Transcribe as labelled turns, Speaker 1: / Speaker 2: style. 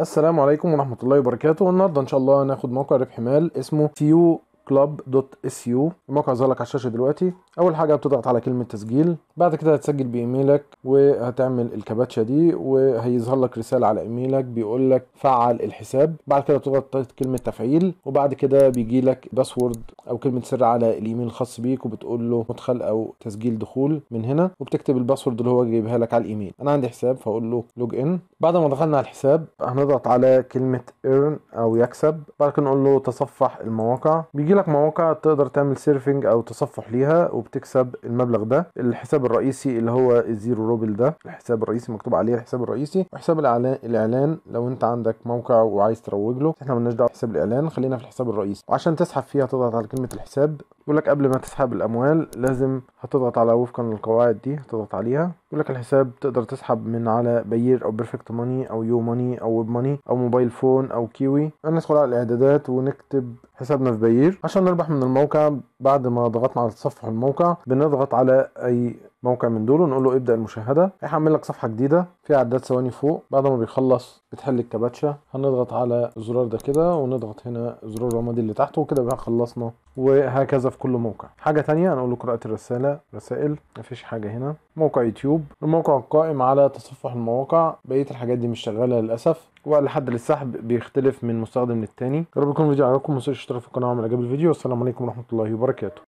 Speaker 1: السلام عليكم ورحمة الله وبركاته النهاردة إن شاء الله هناخد موقع ربح مال اسمه تيو club.su الموقع ظهر لك على الشاشه دلوقتي اول حاجه بتضغط على كلمه تسجيل بعد كده هتسجل بايميلك وهتعمل الكباتشه دي وهيظهر لك رساله على ايميلك بيقول لك فعل الحساب بعد كده بتضغط كلمه تفعيل وبعد كده بيجي لك باسورد او كلمه سر على الايميل الخاص بيك وبتقول له مدخل او تسجيل دخول من هنا وبتكتب الباسورد اللي هو جايبها لك على الايميل انا عندي حساب فاقول له لوج ان بعد ما دخلنا على الحساب هنضغط على كلمه ايرن او يكسب بعد كده نقول له تصفح المواقع بيجي لك مواقع تقدر تعمل سيرفنج او تصفح ليها وبتكسب المبلغ ده الحساب الرئيسي اللي هو الزيرو روبل ده الحساب الرئيسي مكتوب عليه الحساب الرئيسي وحساب الاعلان لو انت عندك موقع وعايز تروج له احنا مالناش دعوه بحساب الاعلان خلينا في الحساب الرئيسي وعشان تسحب فيها تضغط على كلمه الحساب يقول لك قبل ما تسحب الاموال لازم هتضغط على وفقا للقواعد دي هتضغط عليها يقول لك الحساب تقدر تسحب من على بير او بيرفكت ماني او يو ماني او ويب ماني او موبايل فون او كيوي ندخل على الاعدادات ونكتب حسابنا في بير عشان نربح من الموقع بعد ما ضغطنا على تصفح الموقع بنضغط على اي موقع من دول ونقول له ابدا المشاهده هيحمل لك صفحه جديده فيها عداد ثواني فوق بعد ما بيخلص بتحل الكباتشه هنضغط على الزرار ده كده ونضغط هنا زرار الرمادي اللي تحته وكده بقى خلصنا وهكذا في كل موقع حاجه ثانيه هنقول له قراءه الرساله رسائل مفيش حاجه هنا موقع يوتيوب الموقع القائم على تصفح المواقع بقيه الحاجات دي مش شغاله للاسف والحد للسحب بيختلف من مستخدم للتاني يا رب يكون الفيديو عجبكم ما تنسوش الاشتراك في القناه وعمل عجب الفيديو والسلام عليكم ورحمه الله وبركاته